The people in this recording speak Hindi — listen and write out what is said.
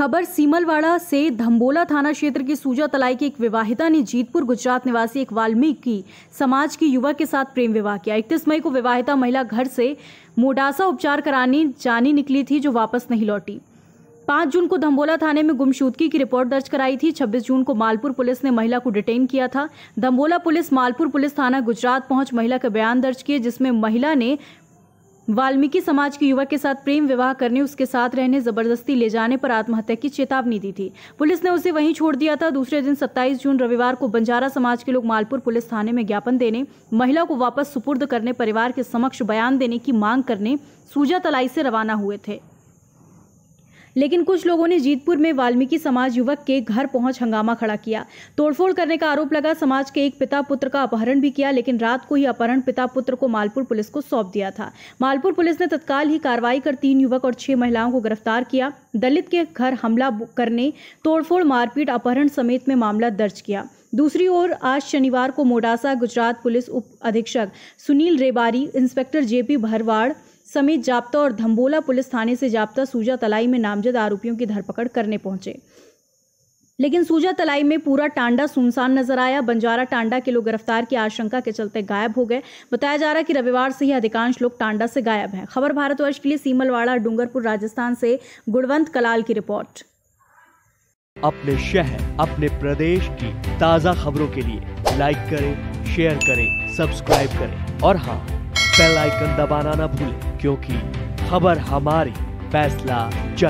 खबर सीमलवाड़ा से धम्बोला थाना क्षेत्र की सूजा तलाई की एक विवाहिता ने जीतपुर गुजरात निवासी एक वाल्मीकि समाज की युवा के साथ प्रेम विवाह किया इकतीस मई को विवाहिता महिला घर से मोडासा उपचार कराने जानी निकली थी जो वापस नहीं लौटी पांच जून को धम्बोला थाने में गुमशुदगी की रिपोर्ट दर्ज कराई थी छब्बीस जून को मालपुर पुलिस ने महिला को डिटेन किया था धम्बोला पुलिस मालपुर पुलिस थाना गुजरात पहुंच महिला का बयान दर्ज किए जिसमें महिला ने वाल्मीकि समाज के युवक के साथ प्रेम विवाह करने उसके साथ रहने जबरदस्ती ले जाने पर आत्महत्या की चेतावनी दी थी पुलिस ने उसे वहीं छोड़ दिया था दूसरे दिन 27 जून रविवार को बंजारा समाज के लोग मालपुर पुलिस थाने में ज्ञापन देने महिला को वापस सुपुर्द करने परिवार के समक्ष बयान देने की मांग करने सूजा तलाई से रवाना हुए थे लेकिन कुछ लोगों ने जीतपुर में वाल्मीकि समाज युवक के घर पहुंच हंगामा खड़ा किया तोड़फोड़ करने का आरोप लगा समाज के एक पिता पुत्र का अपहरण भी किया लेकिन रात को ही अपहरण पिता पुत्र को मालपुर पुलिस को सौंप दिया था मालपुर पुलिस ने तत्काल ही कार्रवाई कर तीन युवक और छह महिलाओं को गिरफ्तार किया दलित के घर हमला करने तोड़फोड़ मारपीट अपहरण समेत में मामला दर्ज किया दूसरी ओर आज शनिवार को मोडासा गुजरात पुलिस उप अधीक्षक सुनील रेबारी इंस्पेक्टर जेपी भरवाड़ समेत जाप्ता और धम्बोला पुलिस थाने से जाप्ता सूजा तलाई में नामजद आरोपियों की धरपकड़ करने पहुंचे लेकिन सूजा तलाई में पूरा टांडा सुनसान नजर आया बंजारा टांडा के लोग गिरफ्तार की आशंका के चलते गायब हो गए बताया जा रहा है कि रविवार से ही अधिकांश लोग टांडा से गायब हैं खबर भारतवर्ष के लिए सीमलवाड़ा डूंगरपुर राजस्थान से गुणवंत कलाल की रिपोर्ट अपने शहर अपने प्रदेश की ताज़ा खबरों के लिए लाइक करें शेयर करें सब्सक्राइब करें और हाँ बेल आइकन दबाना ना भूलें क्योंकि खबर हमारी फैसला जन